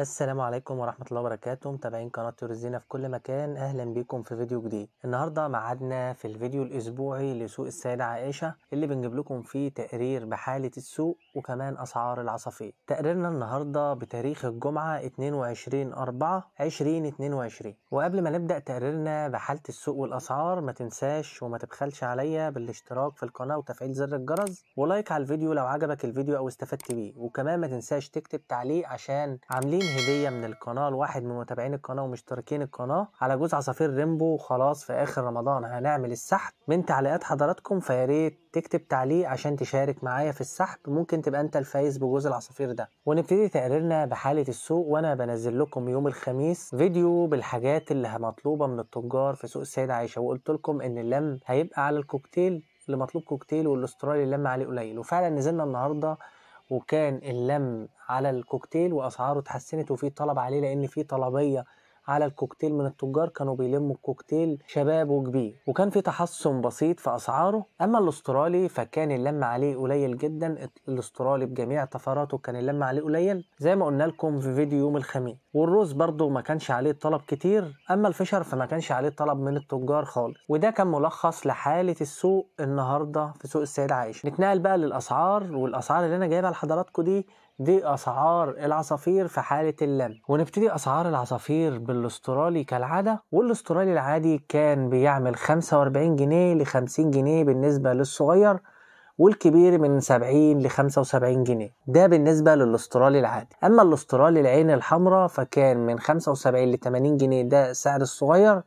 السلام عليكم ورحمة الله وبركاته متابعين قناة تورزينا في كل مكان أهلا بكم في فيديو جديد النهاردة معادنا في الفيديو الأسبوعي لسوق السيدة عائشة اللي بنجيب لكم فيه تقرير بحالة السوق وكمان أسعار العصافير تقريرنا النهاردة بتاريخ الجمعة 22 4 2022 وقبل ما نبدأ تقريرنا بحالة السوق والأسعار ما تنساش وما تبخلش عليا بالاشتراك في القناة وتفعيل زر الجرس ولايك على الفيديو لو عجبك الفيديو أو استفدت بيه وكمان ما تنساش تكتب تعليق عشان عاملين 20 هديه من القناه لواحد من متابعين القناه ومشتركين القناه على جوز عصافير ريمبو خلاص في اخر رمضان هنعمل السحب من تعليقات حضراتكم فيا ريت تكتب تعليق عشان تشارك معايا في السحب ممكن تبقى انت الفايز بجوز العصافير ده ونبتدي تقريرنا بحاله السوق وانا بنزل لكم يوم الخميس فيديو بالحاجات اللي مطلوبه من التجار في سوق السيده عائشه وقلت لكم ان اللم هيبقى على الكوكتيل اللي مطلوب كوكتيل والاسترالي اللي لم عليه قليل وفعلا نزلنا النهارده وكان اللم على الكوكتيل واسعاره اتحسنت وفي طلب عليه لان في طلبيه على الكوكتيل من التجار كانوا بيلموا الكوكتيل شباب وكبير وكان في تحسن بسيط في اسعاره اما الاسترالي فكان اللم عليه قليل جدا الاسترالي بجميع طفراته كان اللم عليه قليل زي ما قلنا لكم في فيديو يوم الخميس والروز برضه ما كانش عليه طلب كتير أما الفشر فما كانش عليه طلب من التجار خالص وده كان ملخص لحالة السوق النهاردة في سوق السيدة عائشة نتنقل بقى للأسعار والأسعار اللي أنا جايبها لحضراتكم دي دي أسعار العصافير في حالة اللم ونبتدي أسعار العصافير بالاسترالي كالعادة والاسترالي العادي كان بيعمل 45 جنيه ل 50 جنيه بالنسبة للصغير والكبير من 70 ل 75 جنيه ده بالنسبة للاسترالي العادي أما الاسترالي العين الحمراء فكان من 75 ل 80 جنيه ده السعر الصغير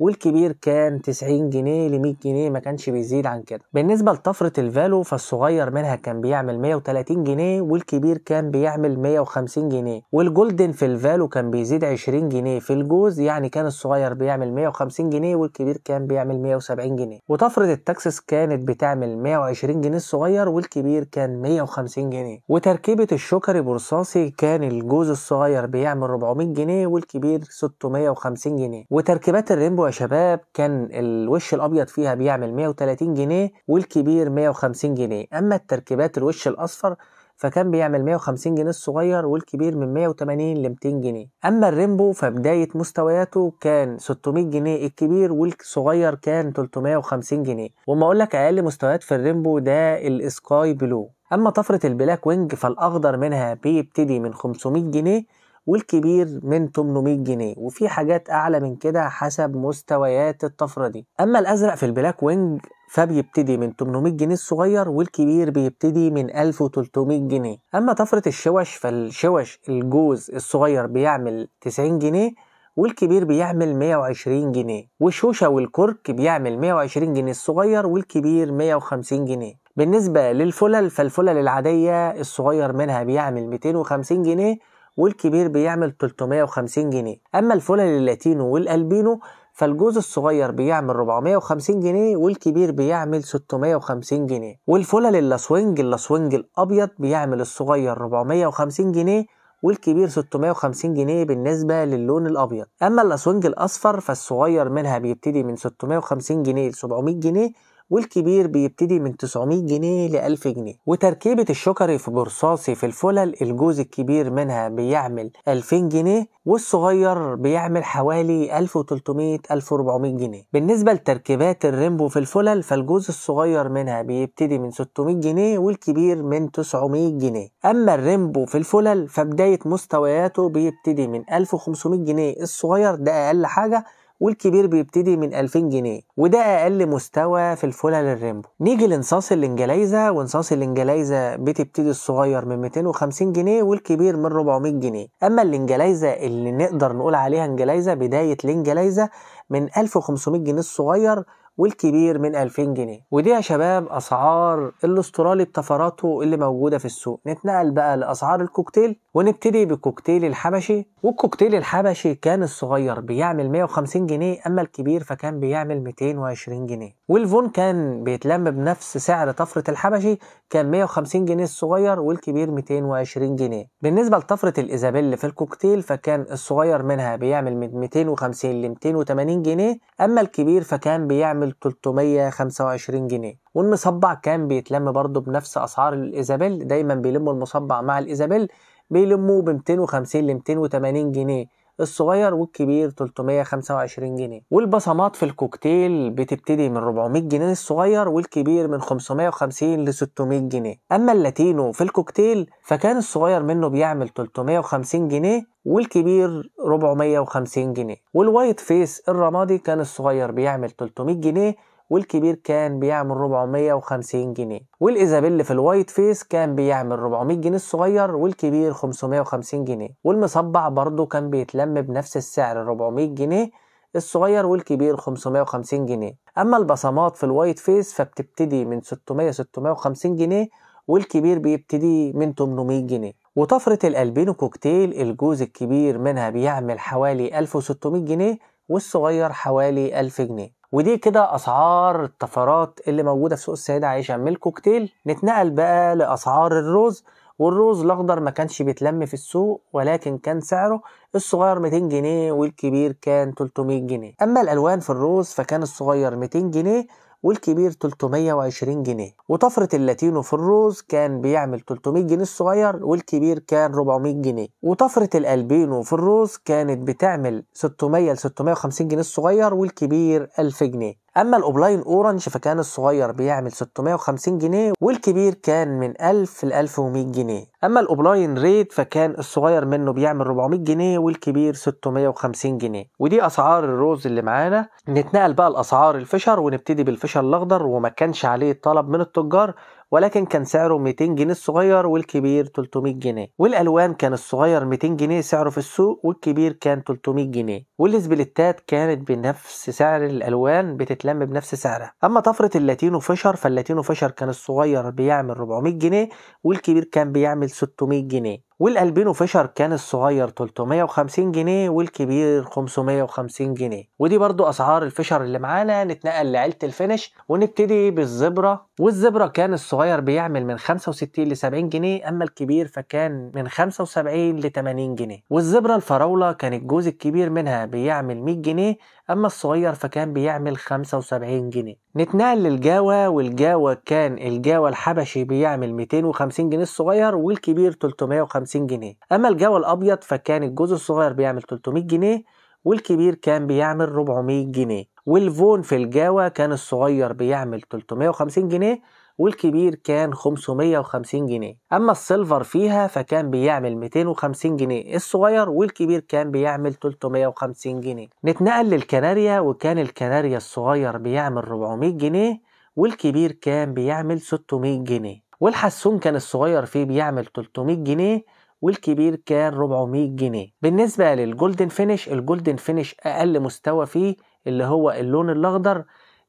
والكبير كان 90 جنيه ل 100 جنيه ما كانش بيزيد عن كده بالنسبه لطفره الفالو فالصغير منها كان بيعمل 130 جنيه والكبير كان بيعمل 150 جنيه والجولدن في الفالو كان بيزيد 20 جنيه في الجوز يعني كان الصغير بيعمل 150 جنيه والكبير كان بيعمل 170 جنيه وطفره التكسس كانت بتعمل 120 جنيه الصغير والكبير كان 150 جنيه وتركيبه الشكري برصاصي كان الجوز الصغير بيعمل 400 جنيه والكبير 650 جنيه وتركيبات الريمبو يا شباب كان الوش الابيض فيها بيعمل 130 جنيه والكبير 150 جنيه اما التركيبات الوش الاصفر فكان بيعمل 150 جنيه الصغير والكبير من 180 ل 200 جنيه اما الريمبو فبدايه مستوياته كان 600 جنيه الكبير والصغير كان 350 جنيه وما اقول لك اقل مستويات في الريمبو ده السكاي بلو اما طفره البلاك وينج فالاخضر منها بيبتدي من 500 جنيه والكبير من 800 جنيه وفي حاجات أعلى من كده حسب مستويات الطفرة دي أما الأزرق في البلاك وينج فبيبتدي من 800 جنيه الصغير والكبير بيبتدي من 1300 جنيه أما طفرة الشوش فالشوش الجوز الصغير بيعمل 90 جنيه والكبير بيعمل 120 جنيه والشوشة والكرك بيعمل 120 جنيه الصغير والكبير 150 جنيه بالنسبة للفلل فالفلل العادية الصغير منها بيعمل 250 جنيه والكبير بيعمل 350 جنيه اما الفلل اللاتينو والالبينو فالجوز الصغير بيعمل 450 جنيه والكبير بيعمل 650 جنيه والفلل اللاسوينج اللاسوينج الابيض بيعمل الصغير 450 جنيه والكبير 650 جنيه بالنسبة للون الأبيض أما الأسونج الأصفر فالصغير منها بيبتدي من 650 جنيه ل 700 جنيه والكبير بيبتدي من 900 جنيه ل 1000 جنيه وتركيبة الشكري في برصاصي في الفلل الجوز الكبير منها بيعمل 2000 جنيه والصغير بيعمل حوالي 1300 1400 جنيه بالنسبة لتركيبات الريمبو في الفلل فالجوز الصغير منها بيبتدي من 600 جنيه والكبير من 900 جنيه أما الريمبو في الفلل فبداية مستوياته بيبتدي من 1500 جنيه الصغير ده أقل حاجة والكبير بيبتدي من 2000 جنيه وده اقل مستوى في الفلل الريمبو نيجي لانصاص الانجليزه وانصاص الانجليزه بتبتدي الصغير من 250 جنيه والكبير من 400 جنيه اما الانجليزه اللي نقدر نقول عليها انجليزه بدايه الانجليزه من 1500 جنيه الصغير والكبير من 2000 جنيه ودي يا شباب اسعار الاسترالي بطفراته اللي موجوده في السوق نتنقل بقى لاسعار الكوكتيل ونبتدي بالكوكتيل الحبشي والكوكتيل الحبشي كان الصغير بيعمل 150 جنيه اما الكبير فكان بيعمل 220 جنيه والفون كان بيتلم بنفس سعر طفرة الحبشي كان 150 جنيه الصغير والكبير 220 جنيه بالنسبة لطفرة الإيزابيل في الكوكتيل فكان الصغير منها بيعمل من 250 ل 280 جنيه أما الكبير فكان بيعمل 325 جنيه والمصبع كان بيتلم برضه بنفس أسعار الإيزابيل دايما بيلموا المصبع مع الإيزابيل بيلموا ب 250 ل 280 جنيه الصغير والكبير 325 جنيه والبصمات في الكوكتيل بتبتدي من 400 جنيه الصغير والكبير من 550 ل 600 جنيه اما اللاتينو في الكوكتيل فكان الصغير منه بيعمل 350 جنيه والكبير 450 جنيه والوايت فيس الرمادي كان الصغير بيعمل 300 جنيه والكبير كان بيعمل 450 جنيه والإيزابيل في الوايت فيس كان بيعمل 400 جنيه الصغير والكبير 550 جنيه والمصبع برضه كان بيتلم بنفس السعر 400 جنيه الصغير والكبير 550 جنيه أما البصمات في الوايت فيس فبتبتدي من 600 650 جنيه والكبير بيبتدي من 800 جنيه وطفرة الألبينو كوكتيل الجوز الكبير منها بيعمل حوالي 1600 جنيه والصغير حوالي 1000 جنيه ودي كده اسعار الطفرات اللي موجوده في سوق السيده عائشه من الكوكتيل نتنقل بقى لاسعار الروز والرز الاخضر ما كانش بيتلم في السوق ولكن كان سعره الصغير 200 جنيه والكبير كان 300 جنيه اما الالوان في الروز فكان الصغير 200 جنيه والكبير 320 جنيه وطفرة اللاتينو في الروز كان بيعمل 300 جنيه الصغير والكبير كان 400 جنيه وطفرة الألبينو في الروز كانت بتعمل 600 ل 650 جنيه الصغير والكبير 1000 جنيه اما الاوبلاين اورنج فكان الصغير بيعمل 650 جنيه والكبير كان من 1000 ل 1100 جنيه اما الاوبلاين ريد فكان الصغير منه بيعمل 400 جنيه والكبير 650 جنيه ودي اسعار الروز اللي معانا نتنقل بقى لاسعار الفشر ونبتدي بالفشر الاخضر وما كانش عليه طلب من التجار ولكن كان سعره 200 جنيه الصغير والكبير 300 جنيه والالوان كان الصغير 200 جنيه سعره في السوق والكبير كان 300 جنيه والسبلتات كانت بنفس سعر الالوان بتتلم بنفس سعرها اما طفره اللاتينو فشر فاللاتينو فشر كان الصغير بيعمل 400 جنيه والكبير كان بيعمل 600 جنيه والالبينو فيشر كان الصغير 350 جنيه والكبير 550 جنيه ودي برضو اسعار الفيشر اللي معانا نتنقل لعيله الفينش ونبتدي بالزبره والزبره كان الصغير بيعمل من 65 ل 70 جنيه اما الكبير فكان من 75 ل 80 جنيه والزبره الفراوله كان الجوز الكبير منها بيعمل 100 جنيه اما الصغير فكان بيعمل 75 جنيه نتنقل للجاوة والجاوة كان الجاوة الحبشي بيعمل 250 جنيه الصغير والكبير 350 جنيه اما الجاوة الابيض فكان الجزء الصغير بيعمل 300 جنيه والكبير كان بيعمل 400 جنيه والفون في الجاوة كان الصغير بيعمل 350 جنيه والكبير كان 550 جنيه أما السيلفر فيها فكان بيعمل 250 جنيه الصغير والكبير كان بيعمل 350 جنيه نتنقل للكناريا وكان الكناريا الصغير بيعمل 400 جنيه والكبير كان بيعمل 600 جنيه والحسون كان الصغير فيه بيعمل 300 جنيه والكبير كان 400 جنيه بالنسبة للجولدن فينيش الجولدن فينيش أقل مستوى فيه اللي هو اللون الأخضر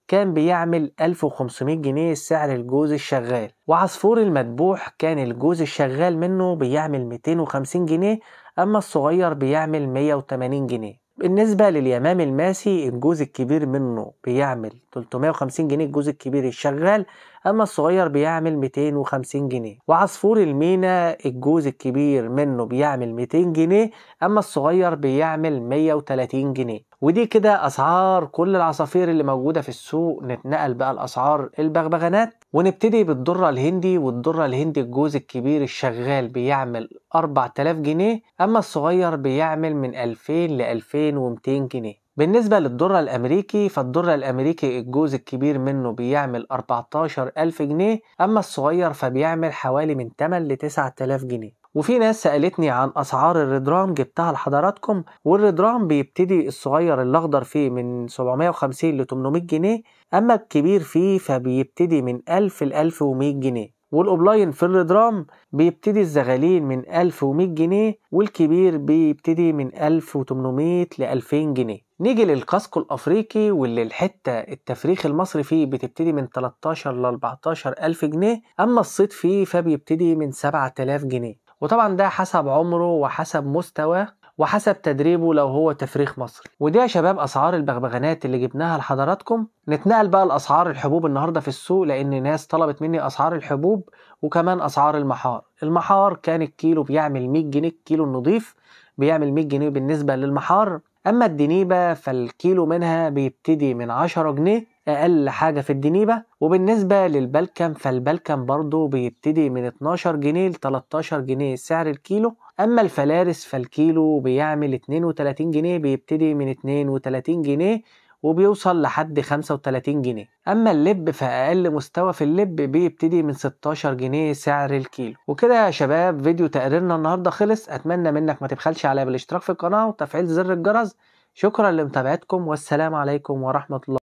كان بيعمل 1500 جنيه سعر الجوز الشغال وعصفور المذبوح كان الجوز الشغال منه بيعمل 250 جنيه أما الصغير بيعمل 180 جنيه بالنسبة لليمام الماسي الجوز الكبير منه بيعمل 350 جنيه الجوز الكبير الشغال أما الصغير بيعمل 250 جنيه وعصفور المينا الجوز الكبير منه بيعمل 200 جنيه أما الصغير بيعمل 130 جنيه ودي كده اسعار كل العصافير اللي موجوده في السوق نتنقل بقى لاسعار البغبغانات ونبتدي بالدره الهندي والدره الهندي الجوز الكبير الشغال بيعمل 4000 جنيه اما الصغير بيعمل من 2000 ل 2200 جنيه بالنسبة للدرة الأمريكي فالدرة الأمريكي الجوز الكبير منه بيعمل 14000 جنيه أما الصغير فبيعمل حوالي من 8 ل 9000 جنيه وفي ناس سالتني عن اسعار الردرام جبتها لحضراتكم والردرام بيبتدي الصغير الاخضر فيه من 750 ل 800 جنيه اما الكبير فيه فبيبتدي من 1000 ل 1100 جنيه والاوبلاين في الردرام بيبتدي الزغالين من 1100 جنيه والكبير بيبتدي من 1800 ل 2000 جنيه نيجي للكاسكو الافريقي واللي الحته التفريخ المصري فيه بتبتدي من 13 ل 14 الف جنيه اما الصيد فيه فبيبتدي من 7000 جنيه وطبعا ده حسب عمره وحسب مستواه وحسب تدريبه لو هو تفريخ مصري ودي يا شباب اسعار البغبغانات اللي جبناها لحضراتكم نتنقل بقى لاسعار الحبوب النهارده في السوق لان ناس طلبت مني اسعار الحبوب وكمان اسعار المحار المحار كان الكيلو بيعمل 100 جنيه الكيلو النظيف بيعمل 100 جنيه بالنسبه للمحار اما الدنيبه فالكيلو منها بيبتدي من 10 جنيه أقل حاجة في الدنيبة وبالنسبة للبلكم فالبلكم برضو بيبتدي من 12 جنيه ل 13 جنيه سعر الكيلو أما الفلارس فالكيلو بيعمل 32 جنيه بيبتدي من 32 جنيه وبيوصل لحد 35 جنيه اما اللب فاقل مستوى في اللب بيبتدي من 16 جنيه سعر الكيلو وكده يا شباب فيديو تقريرنا النهارده خلص اتمنى منك ما تبخلش عليا بالاشتراك في القناه وتفعيل زر الجرس شكرا لمتابعتكم والسلام عليكم ورحمه الله